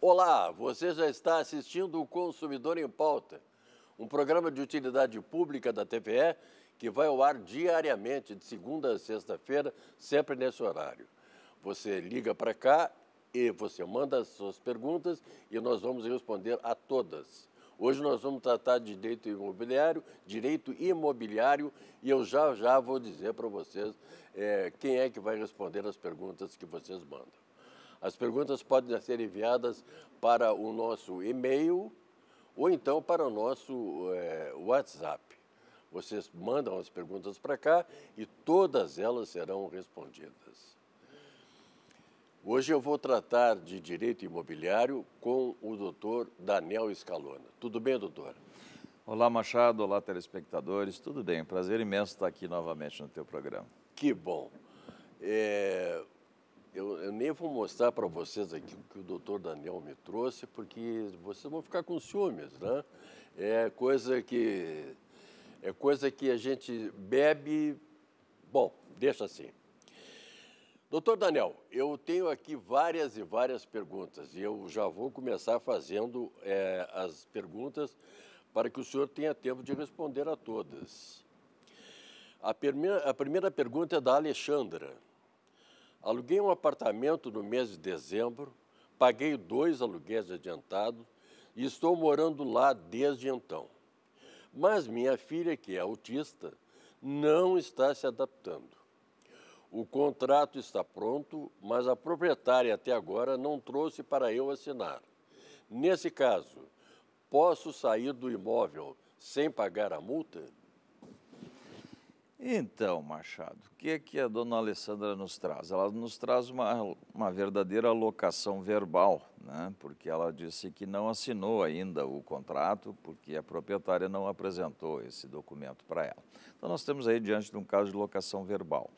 Olá, você já está assistindo o Consumidor em Pauta, um programa de utilidade pública da TVE que vai ao ar diariamente, de segunda a sexta-feira, sempre nesse horário. Você liga para cá e você manda as suas perguntas e nós vamos responder a todas. Hoje nós vamos tratar de direito imobiliário, direito imobiliário, e eu já já vou dizer para vocês é, quem é que vai responder as perguntas que vocês mandam. As perguntas podem ser enviadas para o nosso e-mail ou então para o nosso é, WhatsApp. Vocês mandam as perguntas para cá e todas elas serão respondidas. Hoje eu vou tratar de direito imobiliário com o doutor Daniel Escalona. Tudo bem, doutor? Olá, Machado. Olá, telespectadores. Tudo bem? Prazer imenso estar aqui novamente no teu programa. Que bom. É, eu, eu, nem vou mostrar para vocês aqui o que o doutor Daniel me trouxe, porque vocês vão ficar com ciúmes, né? É coisa que, é coisa que a gente bebe... Bom, deixa assim. Doutor Daniel, eu tenho aqui várias e várias perguntas e eu já vou começar fazendo é, as perguntas para que o senhor tenha tempo de responder a todas. A primeira, a primeira pergunta é da Alexandra. Aluguei um apartamento no mês de dezembro, paguei dois aluguéis adiantados e estou morando lá desde então. Mas minha filha, que é autista, não está se adaptando. O contrato está pronto, mas a proprietária até agora não trouxe para eu assinar. Nesse caso, posso sair do imóvel sem pagar a multa? Então, Machado, o que é que a dona Alessandra nos traz? Ela nos traz uma, uma verdadeira locação verbal, né? porque ela disse que não assinou ainda o contrato, porque a proprietária não apresentou esse documento para ela. Então, nós temos aí diante de um caso de locação verbal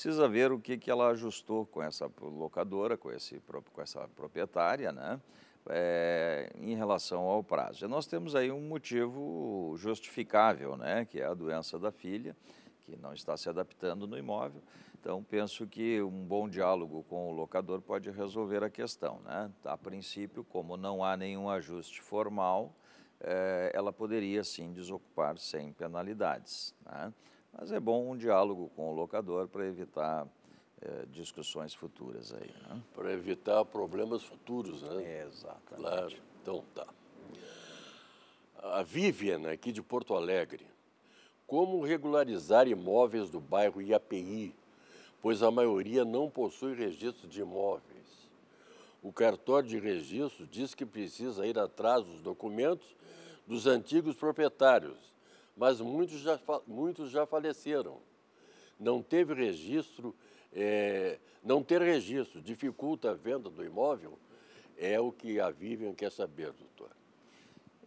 precisa ver o que, que ela ajustou com essa locadora, com, esse, com essa proprietária, né? É, em relação ao prazo. E nós temos aí um motivo justificável, né, que é a doença da filha, que não está se adaptando no imóvel. Então, penso que um bom diálogo com o locador pode resolver a questão. Né? A princípio, como não há nenhum ajuste formal, é, ela poderia sim desocupar sem penalidades. Né? Mas é bom um diálogo com o locador para evitar é, discussões futuras aí. Né? Para evitar problemas futuros, né? É, exatamente. Claro. Então tá. A Vivian, aqui de Porto Alegre. Como regularizar imóveis do bairro IAPI, pois a maioria não possui registro de imóveis? O cartório de registro diz que precisa ir atrás dos documentos dos antigos proprietários mas muitos já, muitos já faleceram. Não teve registro, é, não ter registro dificulta a venda do imóvel, é o que a Vivian quer saber, doutor.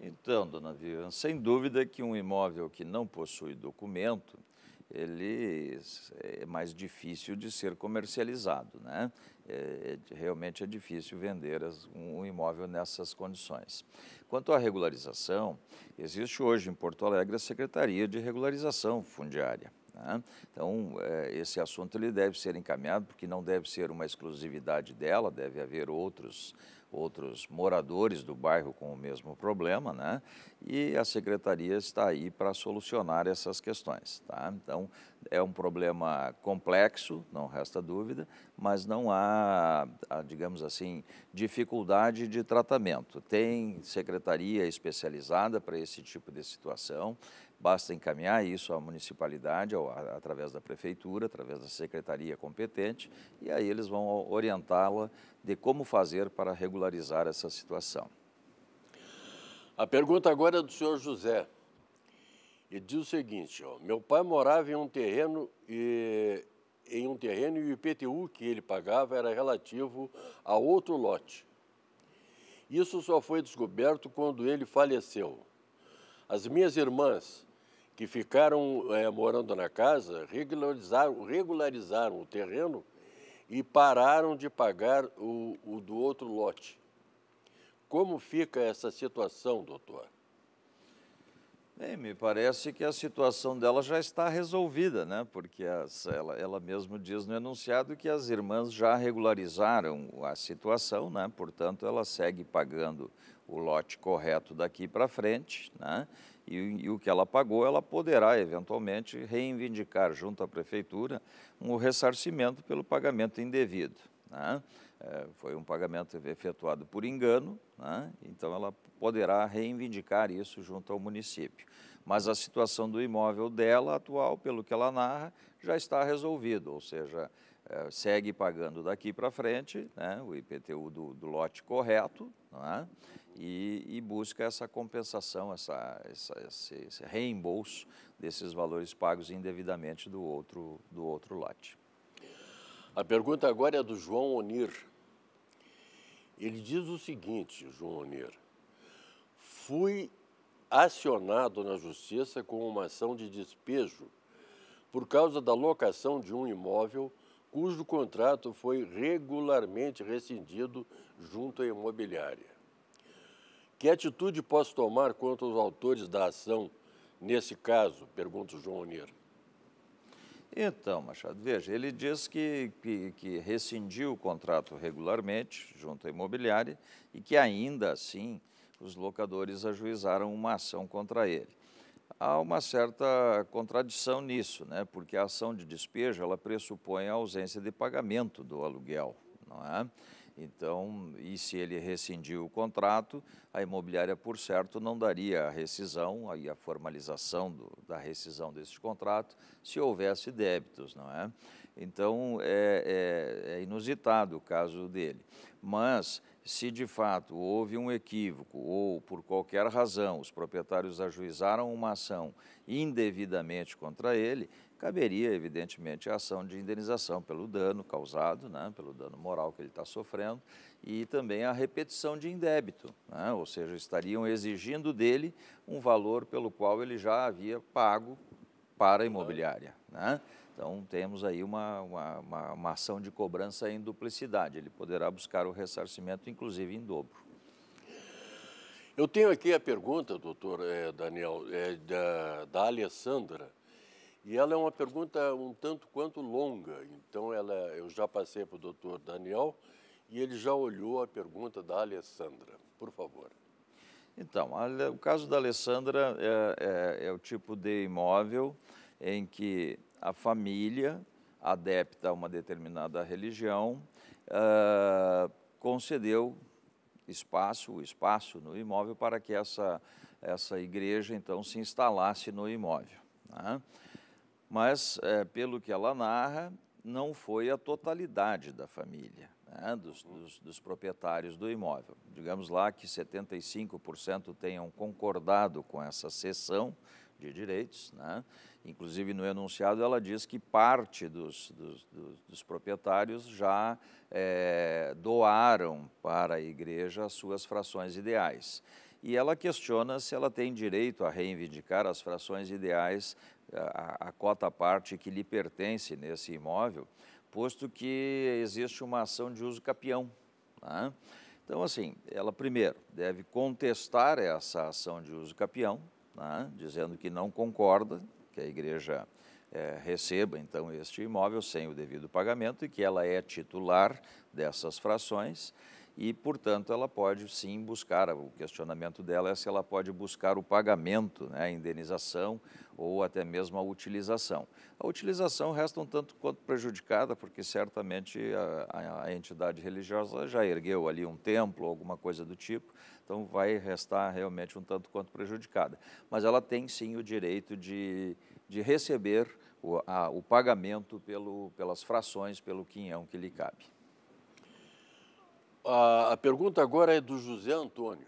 Então, dona Vivian, sem dúvida que um imóvel que não possui documento, ele é mais difícil de ser comercializado, né? É, é, realmente é difícil vender as, um imóvel nessas condições. Quanto à regularização, existe hoje em Porto Alegre a Secretaria de Regularização Fundiária. Né? Então, é, esse assunto ele deve ser encaminhado, porque não deve ser uma exclusividade dela, deve haver outros outros moradores do bairro com o mesmo problema, né? E a secretaria está aí para solucionar essas questões, tá? Então, é um problema complexo, não resta dúvida, mas não há, digamos assim, dificuldade de tratamento. Tem secretaria especializada para esse tipo de situação, Basta encaminhar isso à municipalidade, ou a, através da prefeitura, através da secretaria competente, e aí eles vão orientá-la de como fazer para regularizar essa situação. A pergunta agora é do senhor José. E diz o seguinte: ó, meu pai morava em um terreno e em um terreno e o IPTU que ele pagava era relativo a outro lote. Isso só foi descoberto quando ele faleceu. As minhas irmãs que ficaram é, morando na casa regularizaram, regularizaram o terreno e pararam de pagar o, o do outro lote. Como fica essa situação, doutor? Bem, me parece que a situação dela já está resolvida, né? Porque as, ela, ela mesma diz no enunciado que as irmãs já regularizaram a situação, né? Portanto, ela segue pagando o lote correto daqui para frente, né? e, e, o que ela pagou, ela poderá eventualmente reivindicar junto à prefeitura um ressarcimento pelo pagamento indevido. Né? É, foi um pagamento efetuado por engano, né? então ela poderá reivindicar isso junto ao município. Mas a situação do imóvel dela, atual, pelo que ela narra, já está resolvida, ou seja, eh, segue pagando daqui para frente né, o IPTU do, do lote correto é? e, e, busca essa compensação, essa, essa, esse, esse, reembolso desses valores pagos indevidamente do outro, do outro lote. A pergunta agora é do João Onir. Ele diz o seguinte, João Onir. Fui acionado na justiça com uma ação de despejo por causa da locação de um imóvel cujo contrato foi regularmente rescindido junto à imobiliária. Que atitude posso tomar contra os autores da ação nesse caso? Pergunta o João Onir. Então, Machado, veja, ele diz que, que, que rescindiu o contrato regularmente junto à imobiliária e que ainda assim os locadores ajuizaram uma ação contra ele há uma certa contradição nisso, né? porque a ação de despejo ela pressupõe a ausência de pagamento do aluguel. Não é? Então, e se ele rescindiu o contrato, a imobiliária, por certo, não daria a rescisão e a formalização do, da rescisão desse contrato se houvesse débitos, não é? Então, é, é, é inusitado o caso dele. Mas se de fato houve um equívoco ou por qualquer razão os proprietários ajuizaram uma ação indevidamente contra ele, caberia evidentemente a ação de indenização pelo dano causado, né, pelo dano moral que ele está sofrendo e também a repetição de indébito, né, ou seja, estariam exigindo dele um valor pelo qual ele já havia pago para a imobiliária. Né. Então, temos aí uma, uma, uma, uma ação de cobrança em duplicidade. Ele poderá buscar o ressarcimento, inclusive em dobro. Eu tenho aqui a pergunta, doutor é, Daniel, é, da, da, Alessandra, e ela é uma pergunta um tanto quanto longa. Então, ela, eu já passei para o doutor Daniel e ele já olhou a pergunta da Alessandra. Por favor. Então, a, o caso da Alessandra é, é, é o tipo de imóvel em que a família adepta a uma determinada religião uh, concedeu espaço, o espaço no imóvel para que essa, essa igreja então se instalasse no imóvel. Né? Mas, é, pelo que ela narra, não foi a totalidade da família, né? dos, uhum. dos, dos, proprietários do imóvel. Digamos lá que 75% tenham concordado com essa seção de direitos. Né? Inclusive, no enunciado, ela diz que parte dos, dos, dos, dos proprietários já é, doaram para a igreja as suas frações ideais. E ela questiona se ela tem direito a reivindicar as frações ideais, eh, a, a cota parte que lhe pertence nesse imóvel, posto que existe uma ação de uso capião. Né? Então, assim, ela primeiro deve contestar essa ação de uso capião, né, dizendo que não concorda que a igreja é, receba então este imóvel sem o devido pagamento e que ela é titular dessas frações e, portanto, ela pode sim buscar, o questionamento dela é se ela pode buscar o pagamento, né, a indenização ou até mesmo a utilização. A utilização resta um tanto quanto prejudicada, porque certamente a, a, a entidade religiosa já ergueu ali um templo, alguma coisa do tipo, então vai restar realmente um tanto quanto prejudicada. Mas ela tem sim o direito de, de receber o, a, o pagamento pelo, pelas frações, pelo quinhão que lhe cabe. A, a pergunta agora é do José Antônio.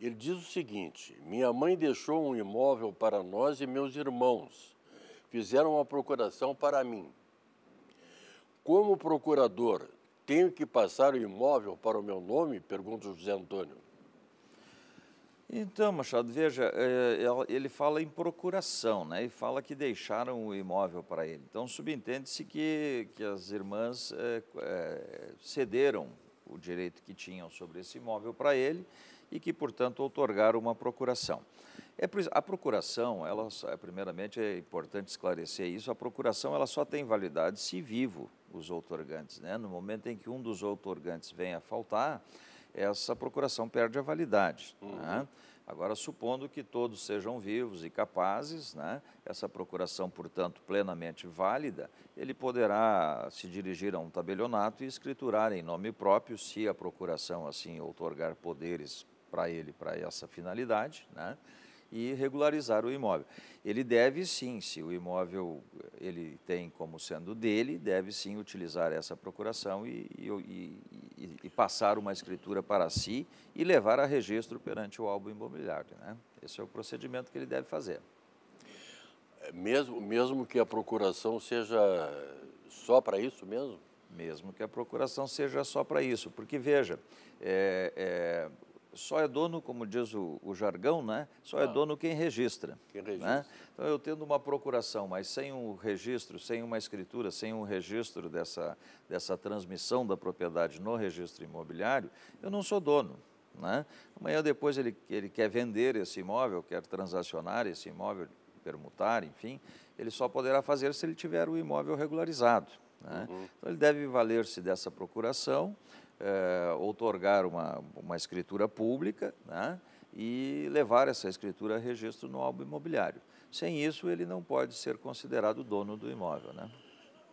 Ele diz o seguinte: minha mãe deixou um imóvel para nós e meus irmãos. Fizeram uma procuração para mim. Como procurador, tenho que passar o imóvel para o meu nome? Pergunta o José Antônio. Então, Machado, veja, é, ele fala em procuração, né? E fala que deixaram o imóvel para ele. Então, subentende-se que, que as irmãs é, é, cederam o direito que tinham sobre esse imóvel para ele e que, portanto, otorgaram uma procuração. É, a procuração, ela, primeiramente, é importante esclarecer isso, a procuração ela só tem validade se vivo os outorgantes. Né? No momento em que um dos outorgantes vem a faltar, essa procuração perde a validade. Uhum. Né? Agora, supondo que todos sejam vivos e capazes, né? essa procuração, portanto, plenamente válida, ele poderá se dirigir a um tabelionato e escriturar em nome próprio, se a procuração assim outorgar poderes para ele, para essa finalidade, né? e regularizar o imóvel. Ele deve sim, se o imóvel eh, ele tem como sendo dele, deve sim utilizar essa procuração e, e, e, e passar uma escritura para si e levar a registro perante o álbum imobiliário. Né? Esse é o procedimento que ele deve fazer. É mesmo, mesmo que a procuração seja só para isso mesmo? Mesmo que a procuração seja só para isso, porque veja, é, é só é dono, como diz o, o jargão, né? só é ah, é dono quem registra. Quem né? registra. Né? Então, eu tendo uma procuração, mas sem um registro, sem uma escritura, sem um registro dessa, dessa transmissão da propriedade no registro imobiliário, eu não sou dono. Né? Amanhã depois ele, ele quer vender esse imóvel, quer transacionar esse imóvel, permutar, enfim, ele só poderá fazer se ele tiver o imóvel regularizado. Né? Uhum. Então, ele deve valer-se dessa procuração, é, outorgar uma, uma escritura pública né, e levar essa escritura a registro no álbum imobiliário. Sem isso, ele não pode ser considerado dono do imóvel. Né?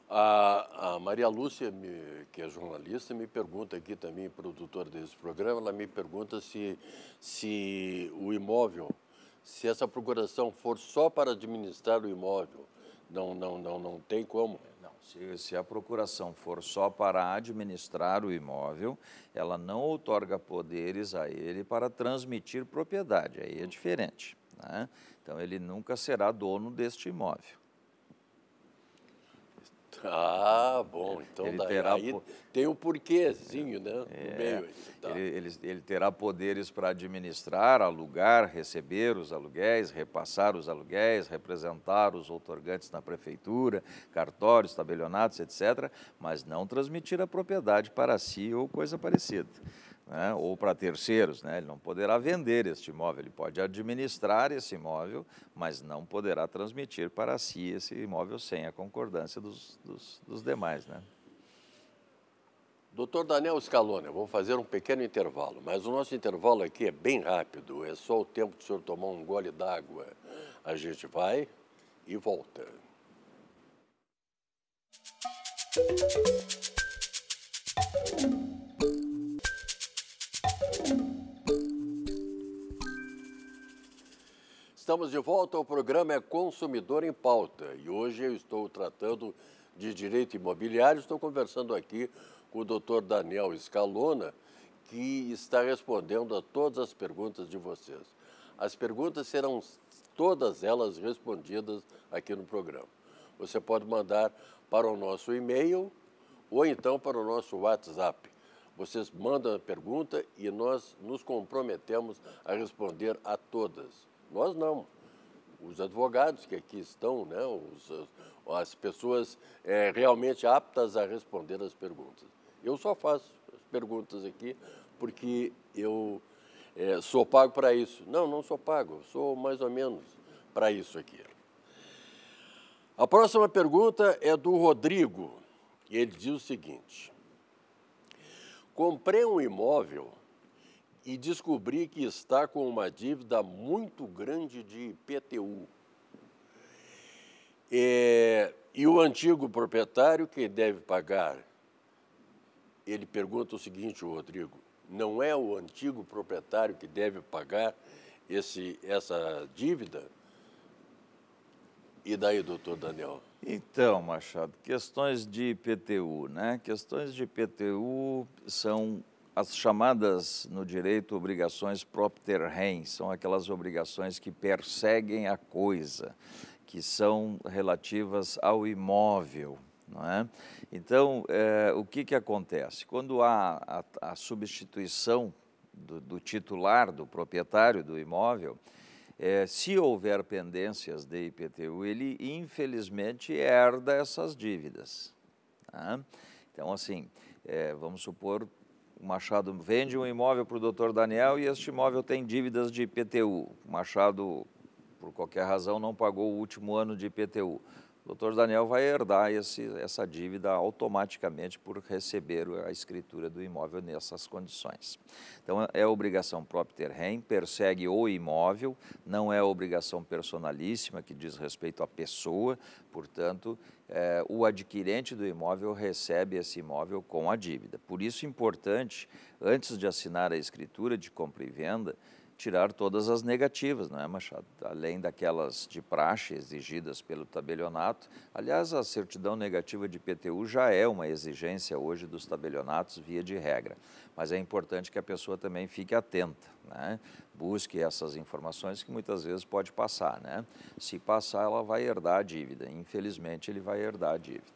A, a, Maria Lúcia, me, que é jornalista, me pergunta aqui também, produtora desse programa, ela me pergunta se, se o imóvel, se essa procuração for só para administrar o imóvel, não, não, não, não tem como. Se, se a procuração for só para administrar o imóvel, ela não outorga poderes a ele para transmitir propriedade, aí é diferente. Né? Então, ele nunca será dono deste imóvel. Ah, bom, então ele daí, terá aí po... tem o um porquêzinho, é, né? É, meio. Tá. Ele, ele, ele, terá poderes para administrar, alugar, receber os aluguéis, repassar os aluguéis, representar os outorgantes na prefeitura, cartórios, tabelionatos, etc., mas não transmitir a propriedade para si ou coisa parecida né, ou para terceiros. Né? Ele não poderá vender este imóvel, ele pode administrar esse imóvel, mas não poderá transmitir para si esse imóvel sem a concordância dos, dos, dos demais. Né? Doutor Daniel eu vou fazer um pequeno intervalo, mas o nosso intervalo aqui é bem rápido, é só o tempo do senhor tomar um gole d'água. A gente vai e volta. Música Estamos de volta ao programa é Consumidor em Pauta e hoje eu estou tratando de direito imobiliário. Estou conversando aqui com o doutor Daniel Escalona, que está respondendo a todas as perguntas de vocês. As perguntas serão todas elas respondidas aqui no programa. Você pode mandar para o nosso e-mail ou então para o nosso WhatsApp. Vocês mandam a pergunta e nós nos comprometemos a responder a todas. Nós não. Os advogados que aqui estão, né, os, as pessoas é, realmente aptas a responder as perguntas. Eu só faço as perguntas aqui porque eu é, sou pago para isso. Não, não sou pago, sou mais ou menos para isso aqui. A próxima pergunta é do Rodrigo. Ele diz o seguinte: Comprei um imóvel e descobri que está com uma dívida muito grande de IPTU. É, e o antigo proprietário que deve pagar? Ele pergunta o seguinte, Rodrigo: não é o antigo proprietário que deve pagar esse, essa dívida? E daí, doutor Daniel? Então, Machado, questões de IPTU, né? Questões de IPTU são as chamadas no direito obrigações propter rem, são aquelas obrigações que perseguem a coisa, que são relativas ao imóvel. Não é? Então, é, o que, que acontece? Quando há a, a substituição do, do, titular, do proprietário do imóvel, é, se houver pendências de IPTU, ele infelizmente herda essas dívidas. Tá? Então, assim, é, vamos supor, o Machado vende um imóvel para o doutor Daniel e este imóvel tem dívidas de IPTU. O Machado, por qualquer razão, não pagou o último ano de IPTU o doutor Daniel vai herdar esse, essa dívida automaticamente por receber a escritura do imóvel nessas condições. Então, é obrigação própria rem, persegue o imóvel, não é obrigação personalíssima que diz respeito à pessoa, portanto, é, o adquirente do imóvel recebe esse imóvel com a dívida. Por isso, é importante, antes de assinar a escritura de compra e venda, tirar todas as negativas, não é, Machado? Além daquelas de praxe exigidas pelo tabelionato. Aliás, a certidão negativa de PTU já é uma exigência hoje dos tabelionatos, via de regra. Mas é importante que a pessoa também fique atenta, né? busque essas informações que muitas vezes pode passar. Né? Se passar, ela vai herdar a dívida. Infelizmente, ele vai herdar a dívida.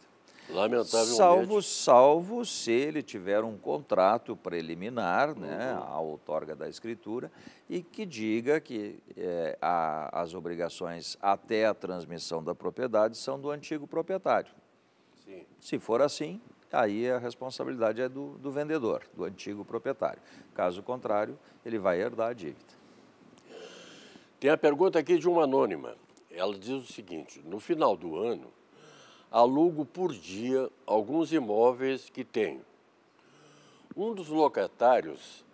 Salvo, salvo se ele tiver um contrato preliminar, né, uhum. né, a outorga da escritura, e que diga que é, a, as obrigações até a transmissão da propriedade são do antigo proprietário. Sim. Se for assim, aí a responsabilidade é do, do vendedor, do antigo proprietário. Caso contrário, ele vai herdar a dívida. Tem a pergunta aqui de uma anônima. Ela diz o seguinte: no final do ano, alugo por dia alguns imóveis que tenho. Um dos locatários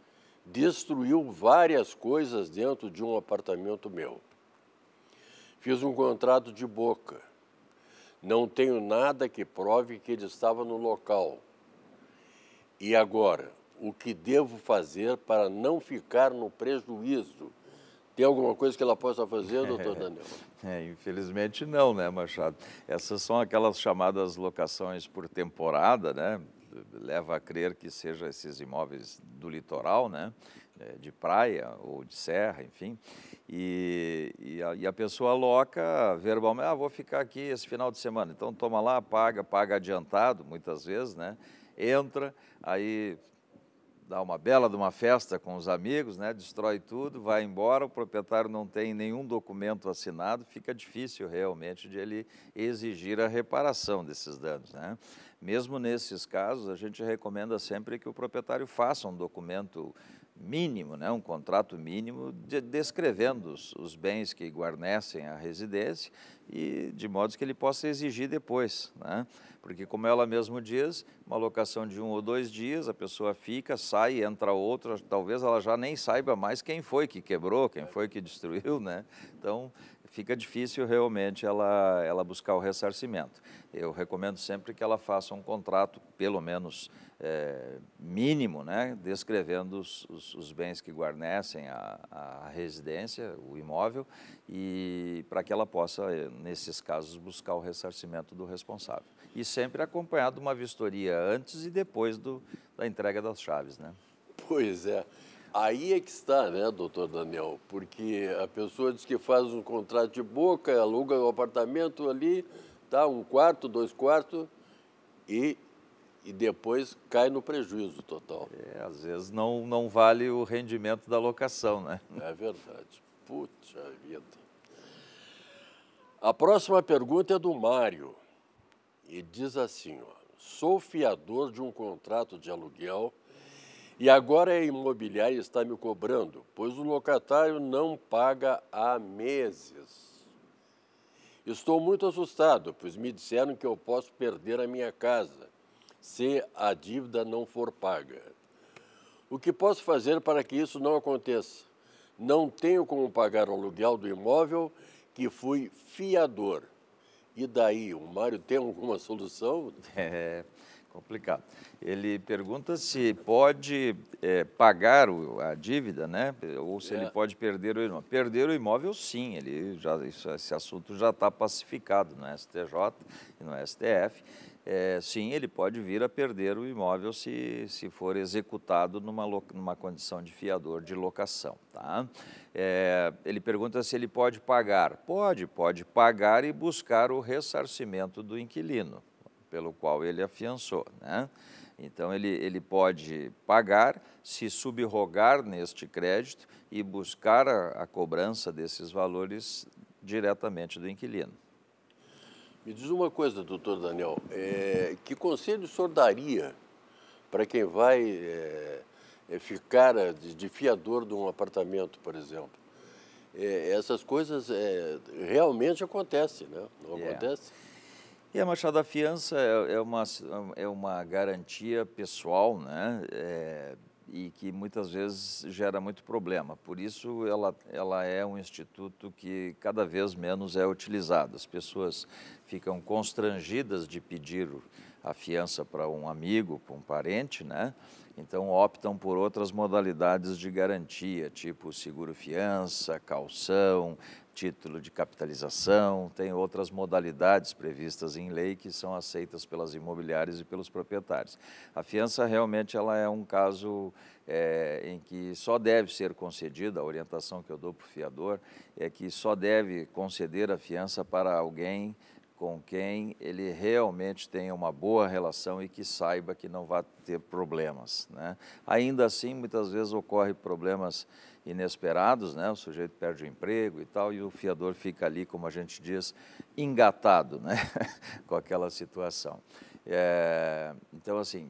destruiu várias coisas dentro de um apartamento meu. Fiz um contrato de boca. Não tenho nada que prove que ele estava no local. E agora, o que devo fazer para não ficar no prejuízo? Tem alguma coisa que ela possa fazer, doutor é, Daniel? É, infelizmente não, né, Machado? Essas são aquelas chamadas locações por temporada, né? Leva a crer que seja esses imóveis do litoral, né? É, de praia ou de serra, enfim. E, e, a, e a, pessoa loca verbalmente, ah, vou ficar aqui esse final de semana. Então toma lá, paga, paga adiantado, muitas vezes, né? Entra, aí dá uma bela de uma festa com os amigos, né? destrói tudo, vai embora, o proprietário não tem nenhum documento assinado, fica difícil realmente de ele exigir a reparação desses danos. Né? Mesmo nesses casos, a gente recomenda sempre que o proprietário faça um documento mínimo, né, um contrato mínimo, de, descrevendo os, os, bens que guarnecem a residência e de modo que ele possa exigir depois. Né? Porque, como ela mesmo diz, uma locação de um ou dois dias, a pessoa fica, sai, entra outra, talvez ela já nem saiba mais quem foi que quebrou, quem foi que destruiu. Né? Então, fica difícil realmente ela, ela buscar o ressarcimento. Eu recomendo sempre que ela faça um contrato, pelo menos é, mínimo, né, descrevendo os, os, os bens que guarnecem a, a, residência, o imóvel, e para que ela possa, nesses casos, buscar o ressarcimento do responsável. E sempre acompanhado de uma vistoria antes e depois do, da entrega das chaves. Né? Pois é. Aí é que está, né, doutor Daniel? Porque a pessoa diz que faz um contrato de boca, aluga um apartamento ali, tá, um quarto, dois quartos, e e depois cai no prejuízo total. É, às vezes não, não vale o rendimento da locação, né? É verdade. Puta vida. A próxima pergunta é do Mário. E diz assim, ó, sou fiador de um contrato de aluguel e agora a imobiliária está me cobrando, pois o locatário não paga há meses. Estou muito assustado, pois me disseram que eu posso perder a minha casa se a dívida não for paga. O que posso fazer para que isso não aconteça? Não tenho como pagar o aluguel do imóvel que fui fiador. E daí, o Mário tem alguma solução? É complicado. Ele pergunta se pode é, pagar o, a dívida, né? Ou se é. ele pode perder o imóvel. Perder o imóvel, sim. Ele já, isso, esse assunto já está pacificado no STJ e no STF é, sim, ele pode vir a perder o imóvel se, se for executado numa, numa condição de fiador de locação. Tá? É, ele pergunta se ele pode pagar. Pode, pode pagar e buscar o ressarcimento do inquilino, pelo qual ele afiançou. Né? Então, ele, ele pode pagar, se subrogar neste crédito e buscar a, a cobrança desses valores diretamente do inquilino. Me diz uma coisa, doutor Daniel, é, que conselho o senhor daria para quem vai é, é ficar é, de, fiador de um apartamento, por exemplo? É, essas coisas é, realmente acontecem, né? Não acontece? E a Machado da Fiança é uma, é uma garantia pessoal, né? É, e que muitas vezes gera muito problema. Por isso, ela, ela é um instituto que cada vez menos é utilizado. As pessoas ficam constrangidas de pedir a fiança para um amigo, para um parente, né? então optam por outras modalidades de garantia, tipo seguro-fiança, calção, título de capitalização, tem outras modalidades previstas em lei que são aceitas pelas imobiliárias e pelos proprietários. A fiança realmente ela é um caso é, em que só deve ser concedida, a orientação que eu dou para o fiador é que só deve conceder a fiança para alguém com quem ele realmente tenha uma boa relação e que saiba que não vai ter problemas. Né? Ainda assim, muitas vezes ocorrem problemas inesperados, né? o sujeito perde o emprego e tal, e o fiador fica ali, como a gente diz, engatado né? com aquela situação. É... então, assim,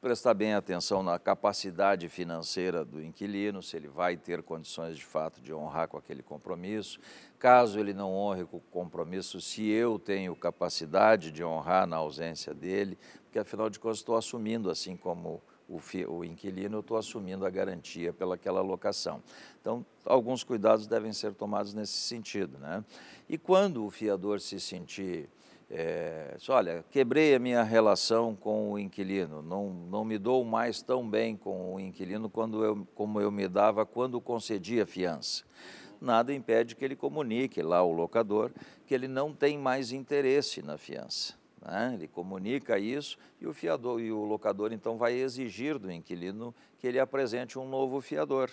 prestar bem atenção na capacidade financeira do inquilino, se ele vai ter condições de fato de honrar com aquele compromisso, Caso ele não honre o compromisso, se eu tenho capacidade de honrar na ausência dele, porque afinal de contas estou assumindo, assim como o, o inquilino, eu estou assumindo a garantia pelaquela locação. Então, alguns cuidados devem ser tomados nesse sentido. Né? E quando o fiador se sentir é, olha, quebrei a minha relação com o inquilino, não, não me dou mais tão bem com o inquilino quando eu, como eu me dava quando concedia fiança nada impede que ele comunique lá ao locador que ele não tem mais interesse na fiança. Né? Ele comunica isso e o fiador e o locador então vai exigir do inquilino que ele apresente um novo fiador.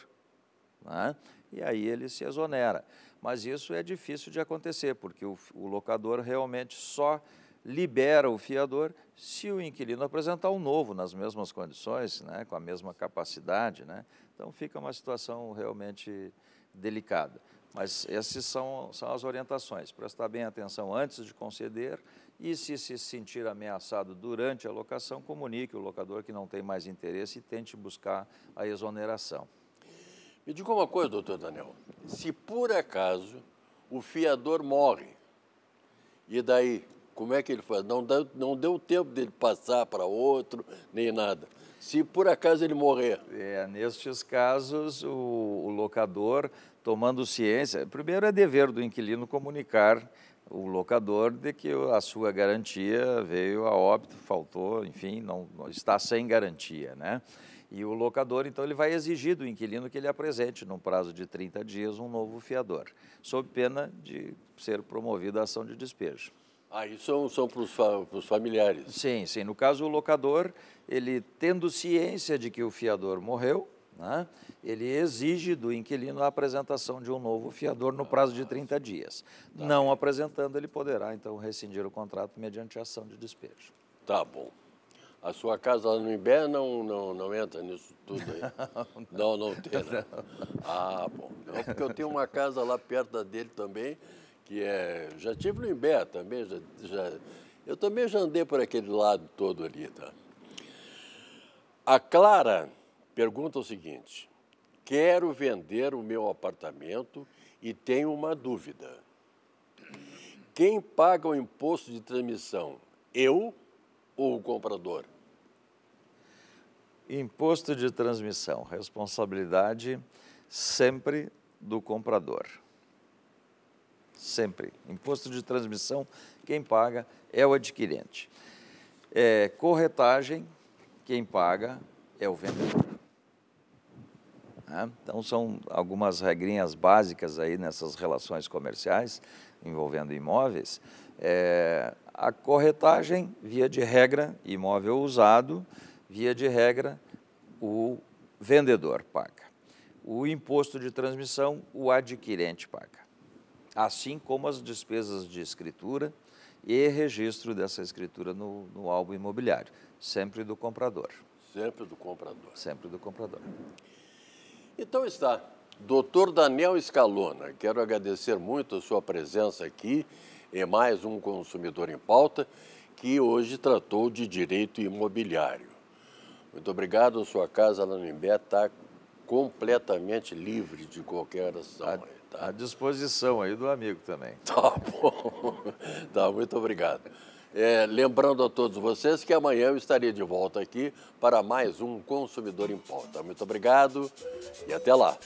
Né? E aí ele se exonera. Mas isso é difícil de acontecer, porque o, o locador realmente só libera o fiador se o inquilino apresentar um novo nas mesmas condições, né, com a mesma capacidade. Né? Então fica uma situação realmente delicada. Mas essas são, são as orientações. Prestar bem atenção antes de conceder e, se se sentir ameaçado durante a locação, comunique o locador que não tem mais interesse e tente buscar a exoneração. Me diga uma coisa, doutor Daniel. Se por acaso o fiador morre, e daí? Como é que ele faz? Não deu, não deu tempo dele passar para outro, nem nada se por acaso ele morrer. É, nestes casos, o, o locador, tomando ciência, primeiro é dever do inquilino comunicar o locador de que a sua garantia veio a óbito, faltou, enfim, não, está sem garantia, né? E o locador, então, ele vai exigir do inquilino que ele apresente, num prazo de 30 dias, um novo fiador, sob pena de ser promovida a ação de despejo. Ah, isso são, são para os fa familiares. Sim, sim. No caso, o locador, ele tendo ciência de que o fiador morreu, né, ele exige do inquilino a apresentação de um novo fiador no prazo de 30 dias. Tá. Não apresentando, ele poderá, então, rescindir o contrato mediante ação de despejo. Tá bom. A sua casa lá no Imbé não, não, não entra nisso tudo aí? não, não, não tem. Né? Ah, bom. Não, porque eu tenho uma casa lá perto dele também, que é. Já tive no Imbé também, já, já, eu também já andei por aquele lado todo ali. Tá? A Clara pergunta o seguinte: quero vender o meu apartamento e tenho uma dúvida. Quem paga o imposto de transmissão? Eu ou o comprador? Imposto de transmissão, responsabilidade sempre do comprador sempre. Imposto de transmissão, quem paga é o adquirente. É, corretagem, quem paga é o vendedor. Né? Então, são algumas regrinhas básicas aí nessas relações comerciais envolvendo imóveis. É, a corretagem, via de regra, imóvel usado, via de regra, o vendedor paga. O imposto de transmissão, o adquirente paga assim como as despesas de escritura e registro dessa escritura no, no álbum imobiliário, sempre do comprador. Sempre do comprador. Sempre do comprador. Então está. Doutor Daniel Escalona, quero agradecer muito a sua presença aqui e mais um Consumidor em Pauta, que hoje tratou de direito imobiliário. Muito obrigado, sua casa lá no Imbé está completamente livre de qualquer ação. Tá à disposição aí do amigo também. Tá bom. Tá, muito obrigado. É, lembrando a todos vocês que amanhã eu estaria de volta aqui para mais um Consumidor em Pauta. Muito obrigado e até lá.